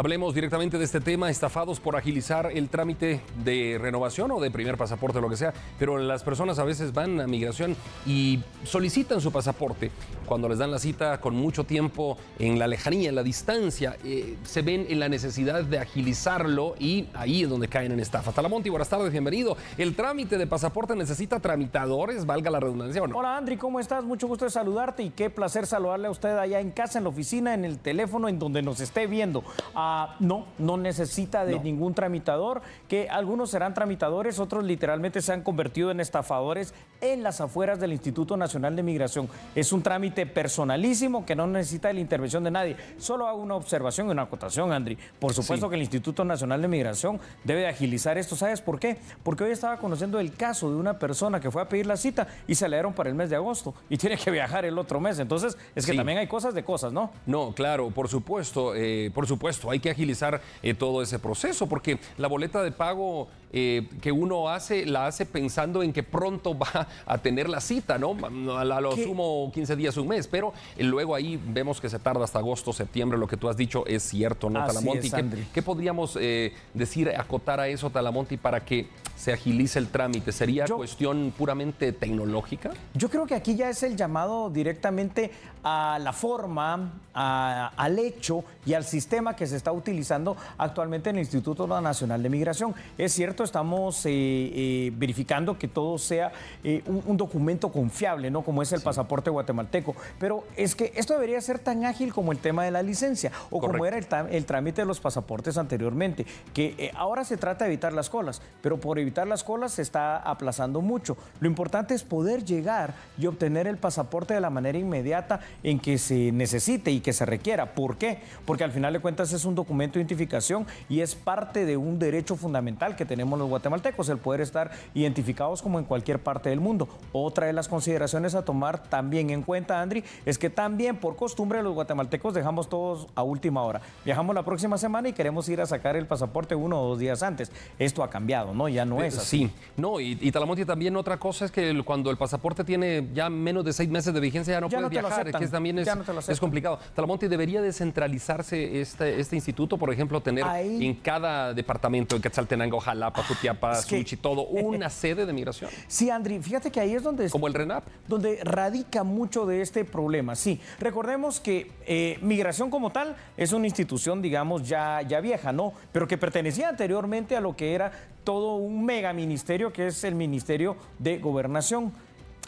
Hablemos directamente de este tema, estafados por agilizar el trámite de renovación o de primer pasaporte, lo que sea, pero las personas a veces van a migración y solicitan su pasaporte. Cuando les dan la cita con mucho tiempo en la lejanía, en la distancia, eh, se ven en la necesidad de agilizarlo y ahí es donde caen en estafa. Talamonti, buenas tardes, bienvenido. ¿El trámite de pasaporte necesita tramitadores, valga la redundancia o no? Hola Andri, ¿cómo estás? Mucho gusto de saludarte y qué placer saludarle a usted allá en casa, en la oficina, en el teléfono, en donde nos esté viendo. Ah, Ah, no, no necesita de ningún tramitador, que algunos serán tramitadores, otros literalmente se han convertido en estafadores en las afueras del Instituto Nacional de Migración. Es un trámite personalísimo que no necesita de la intervención de nadie. Solo hago una observación y una acotación, Andri. Por supuesto que el Instituto Nacional de Migración debe agilizar esto. ¿Sabes por qué? Porque hoy estaba conociendo el caso de una persona que fue a pedir la cita y se le dieron para el mes de agosto y tiene que viajar el otro mes. Entonces, es que también hay cosas de cosas, ¿no? No, claro, por supuesto, eh, por supuesto hay que agilizar eh, todo ese proceso porque la boleta de pago eh, que uno hace, la hace pensando en que pronto va a tener la cita, ¿no? A, lo sumo 15 días, un mes, pero luego ahí vemos que se tarda hasta agosto, septiembre, lo que tú has dicho es cierto, ¿no, Talamonti? ¿Qué, podríamos eh, decir, acotar a eso, Talamonti, para que se agilice el trámite? ¿Sería cuestión puramente tecnológica? Yo creo que aquí ya es el llamado directamente a la forma, al hecho y al sistema que se está utilizando actualmente en el Instituto Nacional de Migración. Es cierto, estamos eh, eh, verificando que todo sea eh, un, documento confiable, ¿no? Como es el pasaporte guatemalteco. Pero es que esto debería ser tan ágil como el tema de la licencia o como era el, el, trámite de los pasaportes anteriormente, que ahora se trata de evitar las colas, pero por evitar evitar las colas se está aplazando mucho. Lo importante es poder llegar y obtener el pasaporte de la manera inmediata en que se necesite y que se requiera. ¿Por qué? Porque al final de cuentas es un documento de identificación y es parte de un derecho fundamental que tenemos los guatemaltecos, el poder estar identificados como en cualquier parte del mundo. Otra de las consideraciones a tomar también en cuenta, Andri, es que también por costumbre los guatemaltecos dejamos todos a última hora. Viajamos la próxima semana y queremos ir a sacar el pasaporte uno o dos días antes. Esto ha cambiado, ¿no? Ya no pues, sí, no, y, Talamonte también otra cosa es que cuando el pasaporte tiene ya menos de seis meses de vigencia ya no puede viajar, que también es, complicado. Talamonte debería descentralizarse este, este instituto, por ejemplo, tener en cada departamento, en Quetzaltenango, Jalapa, todo, eh, una sede de migración. Sí, Andri, fíjate que ahí es donde... Como el Donde radica mucho de este problema, sí. Recordemos que eh, migración como tal es una institución, digamos, ya, ya vieja, ¿no? Pero que pertenecía anteriormente a lo que era todo un ministerio que es el Ministerio de Gobernación.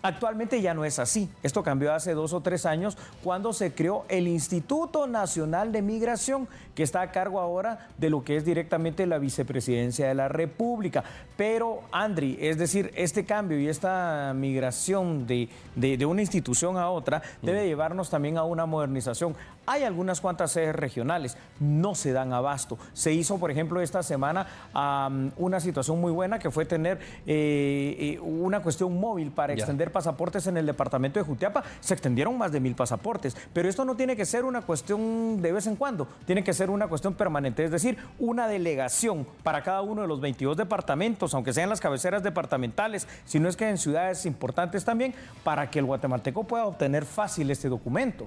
Actualmente ya no es así. Esto cambió hace dos o tres años cuando se creó el Instituto Nacional de Migración, que está a cargo ahora de lo que es directamente la vicepresidencia de la República. Pero, Andri, es decir, este cambio y esta migración de, de una institución a otra debe mm. llevarnos también a una modernización. Hay algunas cuantas sedes regionales, no se dan abasto. Se hizo, por ejemplo, esta semana una situación muy buena que fue tener eh, eh, una cuestión móvil para extender pasaportes en el departamento de Jutiapa. Se extendieron más de mil pasaportes, pero esto no tiene que ser una cuestión de vez en cuando, tiene que ser una cuestión permanente, es decir, una delegación para cada uno de los 22 departamentos, aunque sean las cabeceras departamentales, sino es que en ciudades importantes también, para que el guatemalteco pueda obtener fácil este documento.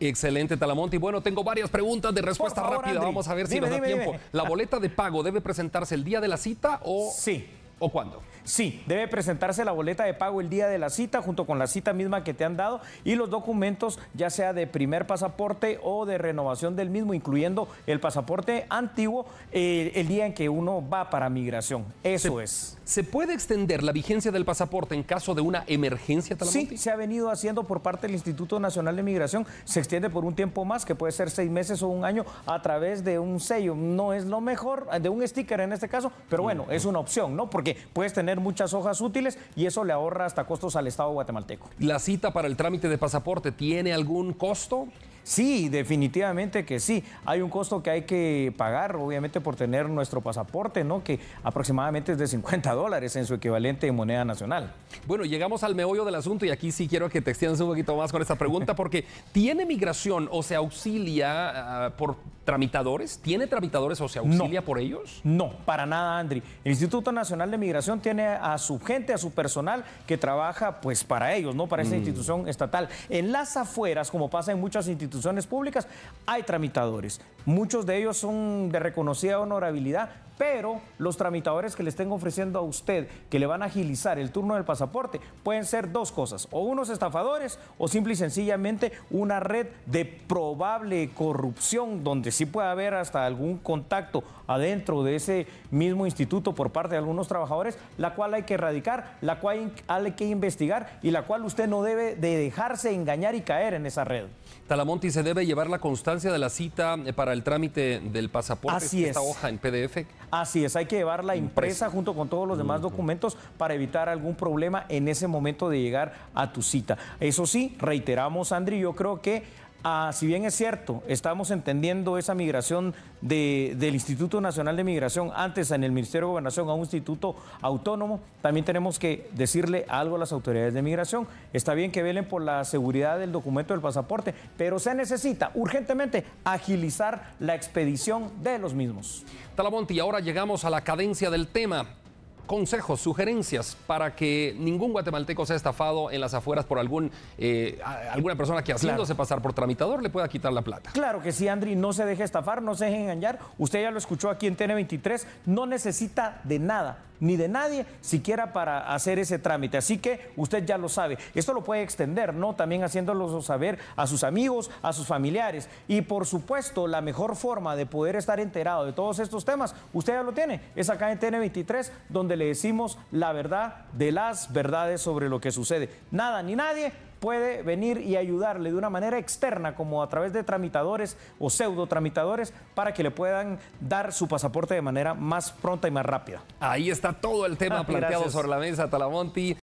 Excelente, Talamonte. bueno, tengo varias preguntas de respuesta rápida. Vamos a ver si nos da tiempo. ¿La boleta de pago debe presentarse el día de la cita o...? Sí, o cuándo? Sí, debe presentarse la boleta de pago el día de la cita junto con la cita misma que te han dado y los documentos ya sea de primer pasaporte o de renovación del mismo, incluyendo el pasaporte antiguo eh, el día en que uno va para migración. Eso es. ¿Se puede extender la vigencia del pasaporte en caso de una emergencia? Sí, se ha venido haciendo por parte del Instituto Nacional de Migración. Se extiende por un tiempo más, que puede ser seis meses o un año, a través de un sello. No es lo mejor, de un sticker en este caso, pero mm. bueno, es una opción, ¿no? porque puedes tener muchas hojas útiles y eso le ahorra hasta costos al Estado guatemalteco. ¿La cita para el trámite de pasaporte tiene algún costo? Sí, definitivamente que sí. Hay un costo que hay que pagar, obviamente, por tener nuestro pasaporte, ¿no? Que aproximadamente es de 50 dólares en su equivalente en moneda nacional. Bueno, llegamos al meollo del asunto y aquí sí quiero que te extiendas un poquito más con esta pregunta, porque ¿tiene migración o se auxilia ah, por tramitadores? ¿Tiene tramitadores o se auxilia por ellos? No, para nada, Andri. El Instituto Nacional de Migración tiene a su gente, a su personal que trabaja pues para ellos, no para esa mm. institución estatal. En las afueras, como pasa en muchas instituciones públicas, hay tramitadores. Muchos de ellos son de reconocida honorabilidad, pero los tramitadores que le estén ofreciendo a usted que le van a agilizar el turno del pasaporte pueden ser dos cosas, o unos estafadores o simple y sencillamente una red de probable corrupción donde sí puede haber hasta algún contacto adentro de ese mismo instituto por parte de algunos trabajadores, la cual hay que erradicar, la cual hay que investigar y la cual usted no debe de dejarse engañar y caer en esa red. Talamonti se debe llevar la constancia de la cita eh, para el trámite del pasaporte, Así esta hoja en PDF. Así es, hay que llevar la impresa junto con todos los demás documentos para evitar algún problema en ese momento de llegar a tu cita. Eso sí, reiteramos, Andri, yo creo que Ah, si bien es cierto, estamos entendiendo esa migración del Instituto Nacional de Migración, antes en el Ministerio de Gobernación, a un instituto autónomo, también tenemos que decirle algo a las autoridades de migración. Está bien que velen por la seguridad del documento del pasaporte, pero se necesita urgentemente agilizar la expedición de los mismos. Talamonti, y ahora llegamos a la cadencia del tema consejos, sugerencias para que ningún guatemalteco sea estafado en las afueras por algún, eh, alguna persona que haciéndose pasar por tramitador le pueda quitar la plata. Claro que sí, Andri, no se deje estafar, no se deje engañar. Usted ya lo escuchó aquí en TN23, no necesita de nada ni de nadie, siquiera para hacer ese trámite. Así que usted ya lo sabe. Esto lo puede extender, ¿no? También haciéndolo saber a sus amigos, a sus familiares. Y por supuesto, la mejor forma de poder estar enterado de todos estos temas, usted ya lo tiene, es acá en TN23, donde le decimos la verdad de las verdades sobre lo que sucede. Nada ni nadie puede venir y ayudarle de una manera externa, como a través de tramitadores o pseudo tramitadores, para que le puedan dar su pasaporte de manera más pronta y más rápida. Ahí está todo el tema ah, planteado sobre la mesa, Talamonti.